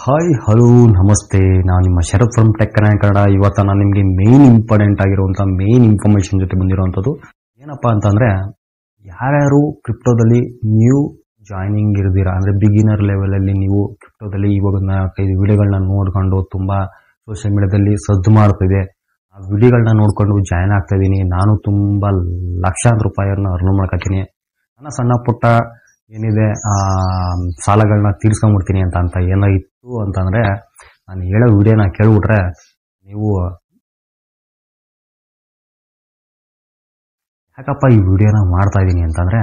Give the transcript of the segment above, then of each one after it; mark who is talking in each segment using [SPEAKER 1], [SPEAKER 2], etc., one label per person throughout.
[SPEAKER 1] hi hello ನಮಸ್ತೆ ನಾನು ನಿಮ್ಮ ಶರತ್ ಫ್ರಮ್ ಟೆಕ್ ಕನ್ನಡ ಇವತ್ತ ನಾನು ನಿಮಗೆ ಮೇನ್ ಇಂಪಾರ್ಟೆಂಟ್ ಆಗಿರುವಂಥ ಮೇನ್ ಇನ್ಫಾರ್ಮೇಶನ್ ಜೊತೆ ಬಂದಿರುವಂಥದ್ದು ಏನಪ್ಪ ಅಂತಂದರೆ ಯಾರ್ಯಾರು ಕ್ರಿಪ್ಟೋದಲ್ಲಿ ನ್ಯೂ ಜಾಯ್ನಿಂಗ್ ಇರ್ದಿರಾ ಅಂದರೆ ಬಿಗಿನರ್ ಲೆವೆಲಲ್ಲಿ ನೀವು ಕ್ರಿಪ್ಟೋದಲ್ಲಿ ಇವಾಗ ನಾಲ್ಕೈದು ವಿಡಿಯೋಗಳನ್ನ ನೋಡ್ಕೊಂಡು ತುಂಬ ಸೋಷಿಯಲ್ ಮೀಡಿಯಾದಲ್ಲಿ ಸದ್ದು ಮಾಡ್ತಿದೆ ಆ ವಿಡಿಯೋಗಳನ್ನ ನೋಡಿಕೊಂಡು ಜಾಯ್ನ್ ಆಗ್ತಾ ಇದ್ದೀನಿ ನಾನು ತುಂಬ ಲಕ್ಷಾಂತರ ರೂಪಾಯಿಯನ್ನ ಅರ್ನ್ ಮಾಡ್ಕೊತೀನಿ ನನ್ನ ಸಣ್ಣ ಪುಟ್ಟ ಏನಿದೆ ಆ ಸಾಲಗಳನ್ನ ತೀರ್ಸ್ಕೊಂಡ್ಬಿಡ್ತೀನಿ ಅಂತ ಅಂತ ಏನೋ ಇತ್ತು ಅಂತಂದರೆ ನಾನು ಹೇಳೋ ವಿಡಿಯೋನ ಕೇಳ್ಬಿಟ್ರೆ ನೀವು ಯಾಕಪ್ಪ ಈ ವಿಡಿಯೋನ ಮಾಡ್ತಾ ಇದ್ದೀನಿ ಅಂತಂದರೆ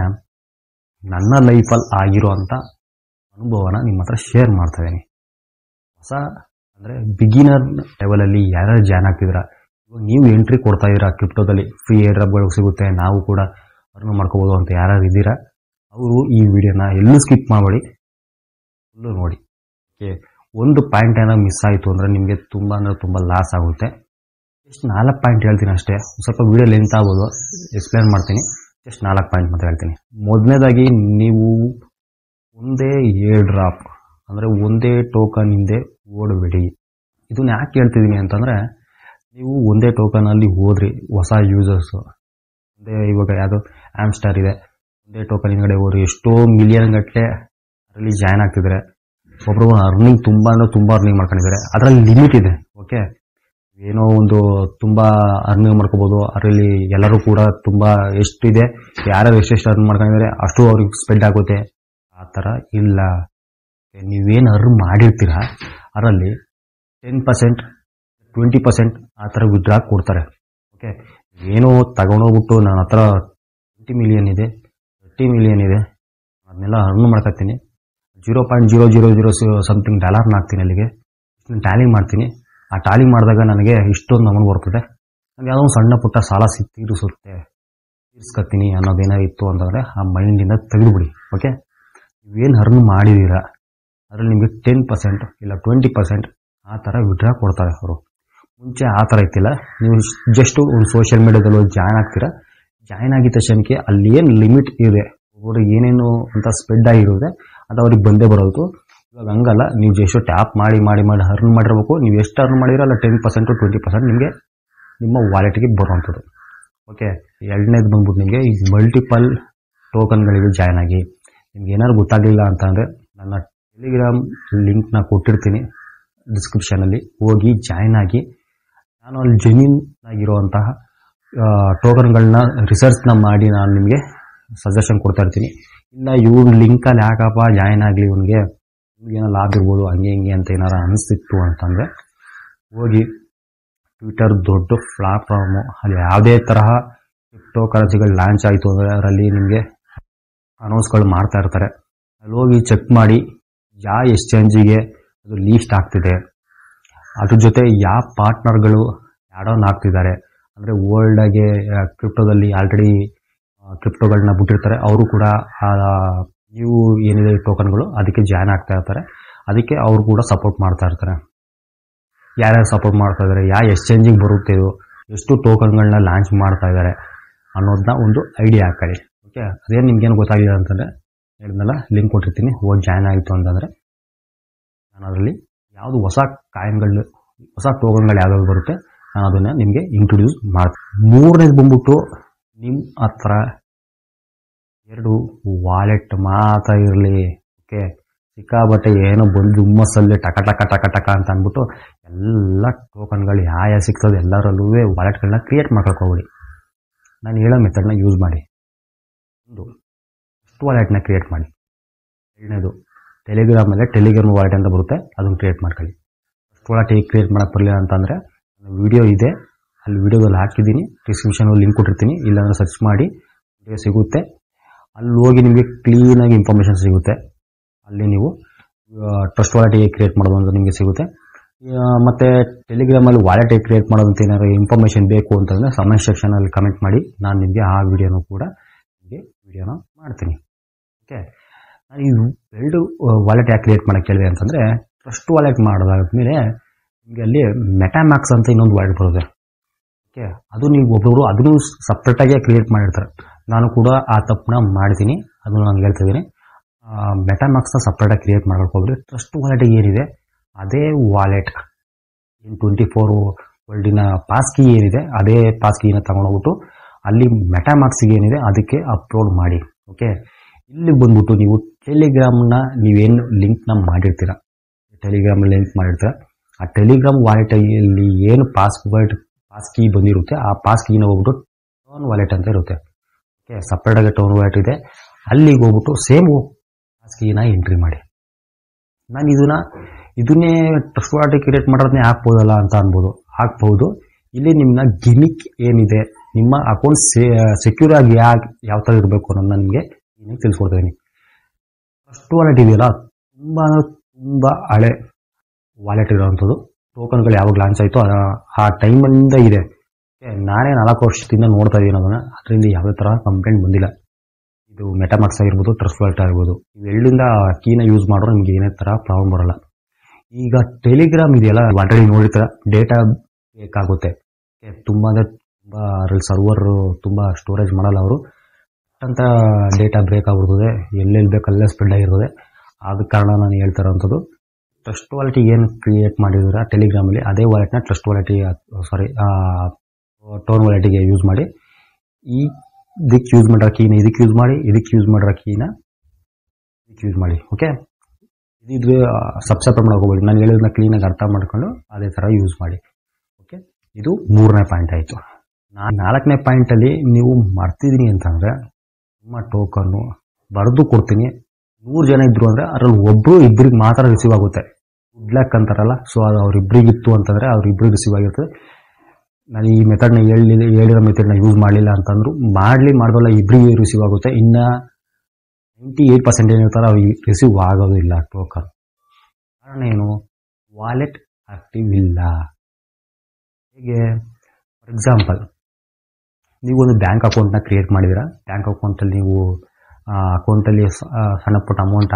[SPEAKER 1] ನನ್ನ ಲೈಫಲ್ಲಿ ಆಗಿರುವಂಥ ಅನುಭವನ ನಿಮ್ಮ ಹತ್ರ ಶೇರ್ ಮಾಡ್ತಾ ಇದ್ದೀನಿ ಹೊಸ ಅಂದರೆ ಬಿಗಿನರ್ ಲೆವೆಲಲ್ಲಿ ಯಾರ್ಯಾರು ಜಾಯ್ನ್ ಆಗ್ತಿದ್ದೀರಾ ಇವಾಗ ನೀವು ಎಂಟ್ರಿ ಕೊಡ್ತಾ ಇದೀರಾ ಕ್ರಿಪ್ಟೋದಲ್ಲಿ ಫ್ರೀ ಡ್ರಾಪ್ಗಳು ಸಿಗುತ್ತೆ ನಾವು ಕೂಡ ಅರ್ನ್ ಮಾಡ್ಕೋಬೋದು ಅಂತ ಯಾರ್ಯಾರು ಇದ್ದೀರಾ ಅವರು ಈ ವಿಡಿಯೋನ ಎಲ್ಲೂ ಸ್ಕಿಪ್ ಮಾಡಬೇಡಿ ಫುಲ್ಲು ನೋಡಿ ಓಕೆ ಒಂದು ಪಾಯಿಂಟ್ ಏನಾದ್ರು ಮಿಸ್ ಆಯಿತು ಅಂದರೆ ನಿಮಗೆ ತುಂಬ ಅಂದರೆ ತುಂಬ ಲಾಸ್ ಆಗುತ್ತೆ ಜಸ್ಟ್ ನಾಲ್ಕು ಪಾಯಿಂಟ್ ಹೇಳ್ತೀನಿ ಅಷ್ಟೇ ಸ್ವಲ್ಪ ವೀಡಿಯೋ ಲೆಂತ್ ಆಗ್ಬೋದು ಎಕ್ಸ್ಪ್ಲೇನ್ ಮಾಡ್ತೀನಿ ಜಸ್ಟ್ ನಾಲ್ಕು ಪಾಯಿಂಟ್ ಮಾತ್ರ ಹೇಳ್ತೀನಿ ಮೊದಲನೇದಾಗಿ ನೀವು ಒಂದೇ ಏರ್ ಡ್ರಾಪ್ ಅಂದರೆ ಒಂದೇ ಟೋಕನ್ ಹಿಂದೆ ಓಡಬೇಡಿ ಇದನ್ನ ಯಾಕೆ ಹೇಳ್ತಿದ್ದೀನಿ ಅಂತಂದರೆ ನೀವು ಒಂದೇ ಟೋಕನಲ್ಲಿ ಹೋದ್ರಿ ಹೊಸ ಯೂಸರ್ಸು ಅಂದರೆ ಇವಾಗ ಯಾವುದು ಸ್ಟಾರ್ ಇದೆ ಒಂದೇ ಟೋಕನ್ ಕಡೆ ಹೋದ್ರೆ ಎಷ್ಟೋ ಮಿಲಿಯನ್ ಗಟ್ಟಲೆ ಅದರಲ್ಲಿ ಜಾಯ್ನ್ ಆಗ್ತಿದ್ದಾರೆ ಒಬ್ಬರು ಅರ್ನಿಂಗ್ ತುಂಬ ಅಂದರೆ ತುಂಬ ಅರ್ನಿಂಗ್ ಮಾಡ್ಕೊಂಡಿದ್ದಾರೆ ಅದರಲ್ಲಿ ಲಿಮಿಟ್ ಇದೆ ಓಕೆ ಏನೋ ಒಂದು ತುಂಬ ಅರ್ನಿಂಗ್ ಮಾಡ್ಕೋಬೋದು ಅದರಲ್ಲಿ ಎಲ್ಲರೂ ಕೂಡ ತುಂಬ ಎಷ್ಟಿದೆ ಯಾರ್ಯಾರು ಎಷ್ಟೆಷ್ಟು ಅರ್ನ್ ಮಾಡ್ಕೊಂಡಿದ್ದಾರೆ ಅಷ್ಟು ಅವ್ರಿಗೆ ಸ್ಪ್ರೆಡ್ ಆಗುತ್ತೆ ಆ ಥರ ಇಲ್ಲ ನೀವೇನು ಅರ್ನ್ ಮಾಡಿರ್ತೀರ ಅದರಲ್ಲಿ ಟೆನ್ ಪರ್ಸೆಂಟ್ ಟ್ವೆಂಟಿ ಪರ್ಸೆಂಟ್ ಆ ಥರ ವಿಡ್ರಾ ಕೊಡ್ತಾರೆ ಓಕೆ ಏನೋ ತಗೊಂಡೋಗ್ಬಿಟ್ಟು ನನ್ನ ಹತ್ರ ಟ್ವೆಂಟಿ ಮಿಲಿಯನ್ ಇದೆ ಫಿಫ್ಟಿ ಮಿಲಿಯನ್ ಇದೆ ಅದನ್ನೆಲ್ಲ ಅರ್ನ್ ಮಾಡ್ಕೊತೀನಿ zero point zero zero zero something ಡಾಲರ್ನ ಹಾಕ್ತೀನಿ ಅಲ್ಲಿಗೆ ಟ್ಯಾಲಿ ಮಾಡ್ತೀನಿ ಆ ಟ್ಯಾಲಿ ಮಾಡಿದಾಗ ನನಗೆ ಇಷ್ಟೊಂದು ಅಮೌಂಟ್ ಬರ್ತದೆ ನನಗೆ ಯಾವುದೋ ಒಂದು ಸಣ್ಣ ಪುಟ್ಟ ಸಾಲ ಸಿ ತೀರಿಸುತ್ತೆ ತೀರಿಸ್ಕೊತೀನಿ ಅನ್ನೋದೇನೋ ಇತ್ತು ಅಂತಂದರೆ ಆ ಮೈಂಡಿಂದ ತೆಗೆದುಬಿಡಿ ಓಕೆ ನೀವೇನು ಅರ್ನ್ ಮಾಡಿದ್ದೀರ ಅದರಲ್ಲಿ ನಿಮಗೆ ಟೆನ್ ಪರ್ಸೆಂಟ್ ಇಲ್ಲ ಟ್ವೆಂಟಿ ಪರ್ಸೆಂಟ್ ಆ ಥರ ವಿಡ್ರಾ ಕೊಡ್ತಾರೆ ಅವರು ಮುಂಚೆ ಆ ಥರ ಇತ್ತಿಲ್ಲ ನೀವು ಜಸ್ಟು ಒಂದು ಸೋಷಿಯಲ್ ಮೀಡಿಯಾದಲ್ಲಿ ಜಾಯ್ನ್ ಆಗ್ತೀರಾ ಜಾಯ್ನ್ ಆಗಿದ್ದ ತಕ್ಷಣಕ್ಕೆ ಅಲ್ಲಿ ಏನು ಲಿಮಿಟ್ ಇದೆ ಅವರಿಗೆ ಏನೇನು ಅಂತ ಸ್ಪ್ರೆಡ್ ಆಗಿರುತ್ತೆ ಅದು ಅವ್ರಿಗೆ ಬಂದೇ ಬರೋದು ಇವಾಗ ಹಂಗಲ್ಲ ನೀವು ಎಷ್ಟು ಟ್ಯಾಪ್ ಮಾಡಿ ಮಾಡಿ ಮಾಡಿ ಅರ್ನ್ ಮಾಡಿರಬೇಕು ನೀವು ಎಷ್ಟು ಅರ್ನ್ ಮಾಡಿರೋ ಅಲ್ಲ ಟೆನ್ ಪರ್ಸೆಂಟು ಟ್ವೆಂಟಿ ಪರ್ಸೆಂಟ್ ನಿಮಗೆ ನಿಮ್ಮ ವಾಲೆಟ್ಗೆ ಬರುವಂಥದ್ದು ಓಕೆ ಎರಡನೇದು ಬಂದ್ಬಿಟ್ಟು ನಿಮಗೆ ಈ ಮಲ್ಟಿಪಲ್ ಟೋಕನ್ಗಳಿಗೆ ಜಾಯ್ನ್ ಆಗಿ ನಿಮ್ಗೆ ಏನಾದ್ರು ಗೊತ್ತಾಗಲಿಲ್ಲ ಅಂತಂದರೆ ನನ್ನ ಟೆಲಿಗ್ರಾಮ್ ಲಿಂಕ್ನ ಕೊಟ್ಟಿರ್ತೀನಿ ಡಿಸ್ಕ್ರಿಪ್ಷನಲ್ಲಿ ಹೋಗಿ ಜಾಯ್ನ್ ಆಗಿ ನಾನು ಅಲ್ಲಿ ಜೆನ್ಯೂನ್ ಆಗಿರುವಂತಹ ಟೋಕನ್ಗಳನ್ನ ರಿಸರ್ಚ್ನ ಮಾಡಿ ನಾನು ನಿಮಗೆ ಸಜೆಷನ್ ಕೊಡ್ತಾ ಇರ್ತೀನಿ ಇಲ್ಲ ಇವ್ನ ಲಿಂಕಲ್ಲಿ ಯಾಕಪ್ಪ ಜಾಯಿನ್ ಆಗಲಿ ಇವನಿಗೆ ಏನೋ ಲಾಭ ಇರ್ಬೋದು ಹಂಗೆ ಹಿಂಗೆ ಅಂತ ಏನಾರ ಅನಿಸ್ತಿತ್ತು ಅಂತಂದರೆ ಹೋಗಿ ಟ್ವಿಟರ್ ದೊಡ್ಡ ಪ್ಲಾಟ್ಫಾರ್ಮು ಅಲ್ಲಿ ಯಾವುದೇ ತರಹ ಕ್ರಿಪ್ಟೋ ಕರೆನ್ಸಿಗಳು ಲಾಂಚ್ ಆಯಿತು ಅಂದರೆ ಅದರಲ್ಲಿ ನಿಮಗೆ ಅನೌನ್ಸ್ಗಳು ಮಾಡ್ತಾ ಇರ್ತಾರೆ ಅಲ್ಲಿ ಹೋಗಿ ಚೆಕ್ ಮಾಡಿ ಯಾವ ಎಕ್ಸ್ಚೇಂಜಿಗೆ ಅದು ಲೀಸ್ಟ್ ಆಗ್ತಿದೆ ಅದ್ರ ಜೊತೆ ಯಾವ ಪಾರ್ಟ್ನರ್ಗಳು ಆ್ಯಡ್ ಆನ್ ಆಗ್ತಿದ್ದಾರೆ ಅಂದರೆ ವರ್ಲ್ಡಾಗೆ ಕ್ರಿಪ್ಟೋದಲ್ಲಿ ಆಲ್ರೆಡಿ ಕ್ರಿಪ್ಟೋಗಳನ್ನ ಬಿಟ್ಟಿರ್ತಾರೆ ಅವರು ಕೂಡ ನೀವು ಏನಿದೆ ಟೋಕನ್ಗಳು ಅದಕ್ಕೆ ಜಾಯ್ನ್ ಆಗ್ತಾ ಇರ್ತಾರೆ ಅದಕ್ಕೆ ಅವರು ಕೂಡ ಸಪೋರ್ಟ್ ಮಾಡ್ತಾ ಇರ್ತಾರೆ ಯಾರ್ಯಾರು ಸಪೋರ್ಟ್ ಮಾಡ್ತಾ ಇದ್ದಾರೆ ಯಾವ ಎಕ್ಸ್ಚೇಂಜಿಗೆ ಬರುತ್ತೆ ಇದು ಎಷ್ಟು ಟೋಕನ್ಗಳನ್ನ ಲಾಂಚ್ ಮಾಡ್ತಾ ಇದ್ದಾರೆ ಅನ್ನೋದನ್ನ ಒಂದು ಐಡಿಯಾ ಹಾಕಲಿ ಓಕೆ ಅದೇನು ನಿಮ್ಗೇನು ಗೊತ್ತಾಗಿಲ್ಲ ಅಂತಂದರೆ ಹೇಳಿದ್ನಲ್ಲ ಲಿಂಕ್ ಕೊಟ್ಟಿರ್ತೀನಿ ಹೋಗಿ ಜಾಯ್ನ್ ಆಯಿತು ಅಂತಂದರೆ ನಾನು ಅದರಲ್ಲಿ ಯಾವುದು ಹೊಸ ಕಾಯಿನ್ಗಳು ಹೊಸ ಟೋಕನ್ಗಳು ಯಾವ್ದಾದ್ರು ಬರುತ್ತೆ ನಾನು ಅದನ್ನು ನಿಮಗೆ ಇಂಟ್ರೊಡ್ಯೂಸ್ ಮಾಡ್ತೀನಿ ಮೂರನೇದು ಬಂದ್ಬಿಟ್ಟು ನಿಮ್ಮ ಹತ್ರ ಎರಡು ವಾಲೆಟ್ ಮಾತ್ರ ಇರಲಿ ಓಕೆ ಸಿಕ್ಕಾಬಟ್ಟೆ ಏನೋ ಬಂದು ಹುಮ್ಮಸ್ಸಲ್ಲಿ ಟಕ ಟಕ ಟಕ ಟಕ ಅಂತ ಅಂದ್ಬಿಟ್ಟು ಎಲ್ಲ ಟೋಕನ್ಗಳು ಯಾವ ಸಿಗ್ತದೆ ಎಲ್ಲರಲ್ಲೂ ವಾಲೆಟ್ಗಳನ್ನ ಕ್ರಿಯೇಟ್ ಮಾಡ್ಕೊಳ್ಕೊಬಿಡಿ ನಾನು ಹೇಳೋ ಮೆಥಡ್ನ ಯೂಸ್ ಮಾಡಿ ಒಂದು ಫಸ್ಟ್ ವಾಲೆಟ್ನ ಕ್ರಿಯೇಟ್ ಮಾಡಿ ಎರಡನೇದು ಟೆಲಿಗ್ರಾಮಲ್ಲಿ ಟೆಲಿಗ್ರಾಮ್ ವಾಲೆಟ್ ಅಂತ ಬರುತ್ತೆ ಅದನ್ನು ಕ್ರಿಯೇಟ್ ಮಾಡ್ಕೊಳ್ಳಿ ಫಸ್ಟ್ ವಾಲೆಟ್ ಹೇಗೆ ಕ್ರಿಯೇಟ್ ಮಾಡೋಕ್ಕೆ ಬರಲಿಲ್ಲ ಅಂತಂದರೆ ವಿಡಿಯೋ ಇದೆ ಅಲ್ಲಿ ವಿಡಿಯೋದಲ್ಲಿ ಹಾಕಿದ್ದೀನಿ ಡಿಸ್ಕ್ರಿಪ್ಷನಲ್ಲಿ ಲಿಂಕ್ ಕೊಟ್ಟಿರ್ತೀನಿ ಇಲ್ಲಾಂದರೆ ಸರ್ಚ್ ಮಾಡಿ ವಿಡಿಯೋ ಸಿಗುತ್ತೆ ಅಲ್ಲಿ ಹೋಗಿ ನಿಮಗೆ ಕ್ಲೀನಾಗಿ ಇನ್ಫಾರ್ಮೇಷನ್ ಸಿಗುತ್ತೆ ಅಲ್ಲಿ ನೀವು ಟ್ರಸ್ಟ್ ವಾಲೆಟ್ ಹೇಗೆ ಕ್ರಿಯೇಟ್ ಮಾಡೋದು ಅಂತ ನಿಮಗೆ ಸಿಗುತ್ತೆ ಮತ್ತು ಟೆಲಿಗ್ರಾಮಲ್ಲಿ ವಾಲೆಟ್ ಹೇಗೆ ಕ್ರಿಯೇಟ್ ಮಾಡೋದಂತ ಏನಾದರೂ ಇನ್ಫಾರ್ಮೇಷನ್ ಬೇಕು ಅಂತಂದರೆ ಕಮೆಂಟ್ ಸೆಕ್ಷನಲ್ಲಿ ಕಮೆಂಟ್ ಮಾಡಿ ನಾನು ನಿಮಗೆ ಆ ವಿಡಿಯೋನೂ ಕೂಡ ನಿಮಗೆ ವಿಡಿಯೋನ ಮಾಡ್ತೀನಿ ಓಕೆ ನಾನು ಈ ಎರಡು ವಾಲೆಟ್ ಯಾಕೆ ಕ್ರಿಯೇಟ್ ಮಾಡೋಕ್ಕೆ ಹೇಳಿದೆ ಅಂತಂದರೆ ಟ್ರಸ್ಟ್ ವಾಲೆಟ್ ಮೇಲೆ ನಿಮಗೆ ಅಲ್ಲಿ ಮೆಟಾಮ್ಯಾಕ್ಸ್ ಅಂತ ಇನ್ನೊಂದು ವಾಲೆಟ್ ಬರುತ್ತೆ ಓಕೆ ಅದು ನೀವು ಒಬ್ಬೊಬ್ರು ಅದನ್ನು ಆಗಿ ಕ್ರಿಯೇಟ್ ಮಾಡಿರ್ತಾರೆ ನಾನು ಕೂಡ ಆ ತಪ್ಪನ್ನ ಮಾಡ್ತೀನಿ ಅದನ್ನು ನಾನು ಹೇಳ್ತಿದ್ದೀನಿ ಮೆಟಾಮಾಕ್ಸ್ನ ಸಪ್ರೇಟಾಗಿ ಕ್ರಿಯೇಟ್ ಮಾಡ್ಕೊಳ್ಕೊಬ್ರಿ ಟ್ರಸ್ಟ್ ವಾಲೆಟ್ ಏನಿದೆ ಅದೇ ವಾಲೆಟ್ ಇನ್ ಟ್ವೆಂಟಿ ಫೋರ್ ವರ್ಲ್ಡಿನ ಪಾಸ್ಗಿ ಏನಿದೆ ಅದೇ ಪಾಸ್ಕಿನ ತಗೊಂಡೋಗ್ಬಿಟ್ಟು ಅಲ್ಲಿ ಮೆಟಾಮಾಕ್ಸ್ಗೆ ಏನಿದೆ ಅದಕ್ಕೆ ಅಪ್ಲೋಡ್ ಮಾಡಿ ಓಕೆ ಇಲ್ಲಿ ಬಂದ್ಬಿಟ್ಟು ನೀವು ಟೆಲಿಗ್ರಾಮ್ನ ನೀವೇನು ಲಿಂಕ್ನ ಮಾಡಿರ್ತೀರ ಟೆಲಿಗ್ರಾಮ್ ಲಿಂಕ್ ಮಾಡಿರ್ತೀರ ಆ ಟೆಲಿಗ್ರಾಮ್ ವಾಲೆಟಲ್ಲಿ ಏನು ಪಾಸ್ವರ್ಡ್ ಪಾಸ್ ಕೀ ಬಂದಿರುತ್ತೆ ಆ ಪಾಸ್ ಕೀನ ಹೋಗ್ಬಿಟ್ಟು ಟೋನ್ ವ್ಯಾಲೆಟ್ ಅಂತ ಇರುತ್ತೆ ಓಕೆ ಸಪ್ರೇಟಾಗಿ ಟೋನ್ ವಾಲೆಟ್ ಇದೆ ಅಲ್ಲಿಗೆ ಹೋಗ್ಬಿಟ್ಟು ಸೇಮು ಪಾಸ್ ಕೀನ ಎಂಟ್ರಿ ಮಾಡಿ ನಾನು ಇದನ್ನ ಇದನ್ನೇ ಟ್ರಸ್ಟ್ ವಾಲೆಟ್ ಕ್ರಿಯೇಟ್ ಮಾಡೋದನ್ನೇ ಹಾಕ್ಬೋದಲ್ಲ ಅಂತ ಅನ್ಬೋದು ಹಾಕ್ಬೋದು ಇಲ್ಲಿ ನಿಮ್ಮ ಗಿಮಿಕ್ ಏನಿದೆ ನಿಮ್ಮ ಅಕೌಂಟ್ ಸೆಕ್ಯೂರ್ ಆಗಿ ಯಾಕೆ ಯಾವ ಥರ ಇರಬೇಕು ಅನ್ನೋದು ನಿಮಗೆ ತಿಳಿಸ್ಕೊಡ್ತೀನಿ ಟ್ರಸ್ಟ್ ವಾಲೆಟ್ ಇದೆಯಲ್ಲ ತುಂಬ ತುಂಬ ಹಳೆ ವಾಲೆಟ್ ಇರೋವಂಥದ್ದು ಟೋಕನ್ಗಳು ಯಾವಾಗ ಲಾಂಚ್ ಆಯಿತು ಆ ಟೈಮಿಂದ ಇದೆ ನಾನೇ ನಾಲ್ಕು ವರ್ಷದಿಂದ ನೋಡ್ತಾ ಇದ್ದೀನಿ ಅದನ್ನು ಅದರಿಂದ ಯಾವುದೇ ಥರ ಕಂಪ್ಲೇಂಟ್ ಬಂದಿಲ್ಲ ಇದು ಮೆಟಾಮಾಕ್ಸ್ ಆಗಿರ್ಬೋದು ಟ್ರಸ್ಟ್ ವ್ಯಾಲೆಟ್ ಆಗಿರ್ಬೋದು ಇವೆಲ್ಲಿಂದ ಕೀನ ಯೂಸ್ ಮಾಡೋರು ನಿಮಗೆ ಏನೇ ಥರ ಪ್ರಾಬ್ಲಮ್ ಬರಲ್ಲ ಈಗ ಟೆಲಿಗ್ರಾಮ್ ಇದೆಯಲ್ಲ ಆಲ್ರೆಡಿ ನೋಡಿರ್ತಾರೆ ಡೇಟಾ ಬೇಕಾಗುತ್ತೆ ತುಂಬ ಅಂದರೆ ತುಂಬ ಅದರಲ್ಲಿ ಸರ್ವರ್ ತುಂಬ ಸ್ಟೋರೇಜ್ ಮಾಡಲ್ಲ ಅವರು ಅಂತ ಡೇಟಾ ಬ್ರೇಕ್ ಆಗ್ಬಿಡ್ತದೆ ಎಲ್ಲೆಲ್ಲಿ ಬೇಕಲ್ಲೇ ಸ್ಪ್ರೆಡ್ ಆಗಿರ್ತದೆ ಆದ ಕಾರಣ ನಾನು ಹೇಳ್ತಾ ಇರೋವಂಥದ್ದು ಟ್ರಸ್ಟ್ ವಾಲೆಟ್ ಏನು ಕ್ರಿಯೇಟ್ ಮಾಡಿದ್ರೆ ಟೆಲಿಗ್ರಾಮಲ್ಲಿ ಅದೇ ವಾಲೆಟ್ನ ಟ್ರಸ್ಟ್ ವಾಲೆಟಿ ಸಾರಿ ಟೋನ್ ವಾಲೆಟಿಗೆ ಯೂಸ್ ಮಾಡಿ ಈ ಇದಕ್ಕೆ ಯೂಸ್ ಮಾಡಿರೋ ಕೀನ ಇದಕ್ಕೆ ಯೂಸ್ ಮಾಡಿ ಇದಕ್ಕೆ ಯೂಸ್ ಮಾಡಿರೋ ಕೀನ ಇದಕ್ಕೆ ಯೂಸ್ ಮಾಡಿ ಓಕೆ ಇದು ಸಬ್ ಸಪ್ರೇಟ್ ಮಾಡ್ಕೋಬೇಡಿ ನಾನು ಹೇಳಿದ್ರನ್ನ ಕ್ಲೀನಾಗಿ ಅರ್ಥ ಮಾಡ್ಕೊಂಡು ಅದೇ ಥರ ಯೂಸ್ ಮಾಡಿ ಓಕೆ ಇದು ಮೂರನೇ ಪಾಯಿಂಟ್ ಆಯಿತು ನಾನು ನಾಲ್ಕನೇ ಪಾಯಿಂಟಲ್ಲಿ ನೀವು ಮರ್ತಿದ್ದೀನಿ ಅಂತಂದರೆ ನಿಮ್ಮ ಟೋಕನ್ನು ಬರೆದು ಕೊಡ್ತೀನಿ ನೂರು ಜನ ಇದ್ದರು ಅಂದರೆ ಅದರಲ್ಲಿ ಒಬ್ಬರು ಇಬ್ಬರಿಗೆ ಮಾತ್ರ ರಿಸೀವ್ ಆಗುತ್ತೆ ವುಡ್ಲ್ಯಾಕ್ ಅಂತಾರಲ್ಲ ಸೊ ಅದು ಅವರಿಬ್ರಿಗಿತ್ತು ಅಂತಂದರೆ ರಿಸೀವ್ ಆಗಿರ್ತದೆ ನಾನು ಈ ಮೆಥಡ್ನ ಹೇಳಿ ಹೇಳಿರೋ ಮೆಥಡ್ನ ಯೂಸ್ ಮಾಡಲಿಲ್ಲ ಅಂತಂದ್ರು ಮಾಡಲಿ ಮಾಡೋಲ್ಲ ಇಬ್ಬರಿಗೆ ರಿಸೀವ್ ಆಗುತ್ತೆ ಇನ್ನು ನೈಂಟಿ ಏಟ್ ಪರ್ಸೆಂಟ್ ಏನಿರ್ತಾರೆ ಅವ್ರಿಗೆ ರಿಸೀವ್ ಆಗೋದಿಲ್ಲ ಟೋಕನ್ ಕಾರಣ ಏನು ವಾಲೆಟ್ ಆಕ್ಟಿವ್ ಇಲ್ಲ ಹೇಗೆ ಫಾರ್ ಎಕ್ಸಾಂಪಲ್ ನೀವು ಒಂದು ಬ್ಯಾಂಕ್ ಅಕೌಂಟ್ನ ಕ್ರಿಯೇಟ್ ಮಾಡಿದಿರಾ ಬ್ಯಾಂಕ್ ಅಕೌಂಟಲ್ಲಿ ನೀವು ಅಕೌಂಟಲ್ಲಿ ಸಣ್ಣ ಪುಟ್ಟ ಅಮೌಂಟ್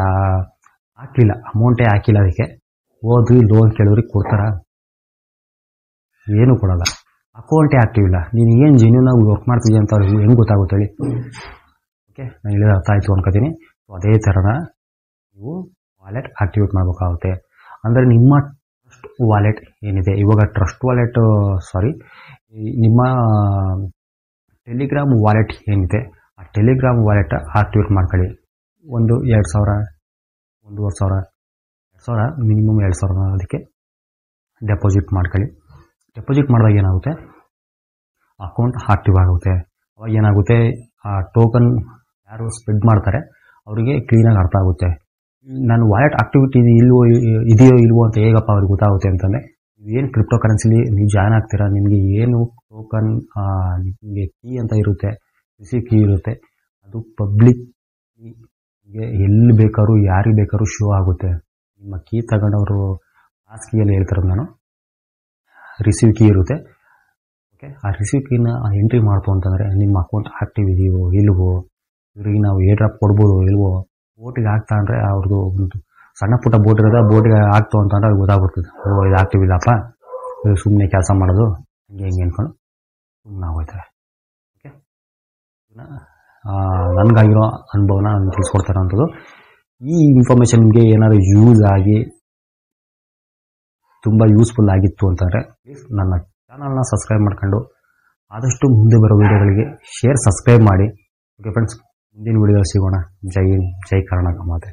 [SPEAKER 1] ಹಾಕಿಲ್ಲ ಅಮೌಂಟೇ ಹಾಕಿಲ್ಲ ಅದಕ್ಕೆ ಓದಿ ಲೋನ್ ಕೇಳೋರಿಗೆ ಕೊಡ್ತಾರ ಏನು ಕೊಡಲ್ಲ ಅಕೌಂಟೇ ಇಲ್ಲ ನೀನು ಏನು ಜೆನ್ಯೂನಾಗಿ ವರ್ಕ್ ಮಾಡ್ತೀವಿ ಅಂತ ಅವ್ರಿಗೆ ಹೆಂಗೆ ಗೊತ್ತಾಗುತ್ತೆ ಹೇಳಿ ಓಕೆ ನಾನು ಹೇಳಿದ ಅರ್ಥ ಆಯಿತು ಅನ್ಕೋತೀನಿ ಸೊ ಅದೇ ಥರನ ನೀವು ವಾಲೆಟ್ ಆಕ್ಟಿವೇಟ್ ಮಾಡಬೇಕಾಗುತ್ತೆ ಅಂದರೆ ನಿಮ್ಮ ಟ್ರಸ್ಟ್ ವಾಲೆಟ್ ಏನಿದೆ ಇವಾಗ ಟ್ರಸ್ಟ್ ವಾಲೆಟ್ ಸಾರಿ ನಿಮ್ಮ ಟೆಲಿಗ್ರಾಮ್ ವಾಲೆಟ್ ಏನಿದೆ ಆ ಟೆಲಿಗ್ರಾಮ್ ವಾಲೆಟ್ ಆಕ್ಟಿವೇಟ್ ಮಾಡ್ಕೊಳ್ಳಿ ಒಂದು ಎರಡು ಸಾವಿರ ಒಂದೂವರೆ ಸಾವಿರ ಸಾವಿರ ಮಿನಿಮಮ್ ಎರಡು ಸಾವಿರ ಅದಕ್ಕೆ ಡೆಪಾಸಿಟ್ ಮಾಡ್ಕೊಳ್ಳಿ ಡೆಪಾಸಿಟ್ ಮಾಡಿದಾಗ ಏನಾಗುತ್ತೆ ಅಕೌಂಟ್ ಆಕ್ಟಿವ್ ಆಗುತ್ತೆ ಅವಾಗ ಏನಾಗುತ್ತೆ ಆ ಟೋಕನ್ ಯಾರು ಸ್ಪ್ರೆಡ್ ಮಾಡ್ತಾರೆ ಅವರಿಗೆ ಕ್ಲೀನಾಗಿ ಅರ್ಥ ಆಗುತ್ತೆ ನಾನು ವಾಲೆಟ್ ಆಕ್ಟಿವಿಟಿ ಇಲ್ವೋ ಇದೆಯೋ ಇಲ್ವೋ ಅಂತ ಹೇಗಪ್ಪ ಅವ್ರಿಗೆ ಗೊತ್ತಾಗುತ್ತೆ ಅಂತಂದರೆ ಏನು ಕ್ರಿಪ್ಟೋ ಕರೆನ್ಸಿಲಿ ನೀವು ಜಾಯ್ನ್ ಆಗ್ತೀರಾ ನಿಮಗೆ ಏನು ಟೋಕನ್ ನಿಮಗೆ ಕೀ ಅಂತ ಇರುತ್ತೆ ಬಿಸಿ ಕೀ ಇರುತ್ತೆ ಅದು ಪಬ್ಲಿಕ್ ಎಲ್ಲಿ ಬೇಕಾದ್ರೂ ಯಾರಿಗೆ ಬೇಕಾದ್ರೂ ಶೋ ಆಗುತ್ತೆ ನಿಮ್ಮ ಕೀ ತಗೊಂಡವರು ಪಾಸ್ ಕೀಯಲ್ಲಿ ಹೇಳ್ತಾರೆ ನಾನು ರಿಸೀವ್ ಕೀ ಇರುತ್ತೆ ಓಕೆ ಆ ರಿಸೀವ್ ಕೀನ ಎಂಟ್ರಿ ಮಾಡ್ತು ಅಂತಂದರೆ ನಿಮ್ಮ ಅಕೌಂಟ್ ಆ್ಯಕ್ಟಿವ್ ಇದೆಯೋ ಇಲ್ವೋ ಇವ್ರಿಗೆ ನಾವು ಡ್ರಾಪ್ ಕೊಡ್ಬೋದು ಇಲ್ವೋ ಬೋಟಿಗೆ ಹಾಕ್ತಾ ಅಂದರೆ ಅವ್ರದ್ದು ಒಂದು ಸಣ್ಣ ಪುಟ್ಟ ಬೋಟ್ ಇರೋದ ಬೋಟಿಗೆ ಹಾಕ್ತು ಅಂತಂದ್ರೆ ಅವ್ರಿಗೆ ಗೊತ್ತಾಗ್ಬಿಡ್ತದೆ ಓ ಇದು ಆ್ಯಕ್ಟಿವ್ ಇಲ್ಲಪ್ಪ ಸುಮ್ಮನೆ ಕೆಲಸ ಮಾಡೋದು ಹಂಗೆ ಹಿಂಗೆ ಅಂದ್ಕೊಂಡು ಸುಮ್ಮನೆ ಆಗೋಯ್ತಾರೆ ಓಕೆ ನನಗಾಗಿರೋ ಅನುಭವನ ನಾನು ತಿಳಿಸ್ಕೊಡ್ತಾರಂಥದ್ದು ಈ ಇನ್ಫಾರ್ಮೇಶನ್ಗೆ ನಿಮಗೆ ಏನಾದರೂ ಯೂಸ್ ಆಗಿ ತುಂಬ ಯೂಸ್ಫುಲ್ ಆಗಿತ್ತು ಅಂತಂದರೆ ಪ್ಲೀಸ್ ನನ್ನ ಚಾನಲ್ನ ಸಬ್ಸ್ಕ್ರೈಬ್ ಮಾಡ್ಕೊಂಡು ಆದಷ್ಟು ಮುಂದೆ ಬರೋ ವಿಡಿಯೋಗಳಿಗೆ ಶೇರ್ ಸಬ್ಸ್ಕ್ರೈಬ್ ಮಾಡಿ ಓಕೆ ಫ್ರೆಂಡ್ಸ್ ಮುಂದಿನ ವೀಡಿಯೋ ಸಿಗೋಣ ಜೈ ಜೈ ಕರ್ನಾಟಕ ಮಾತೆ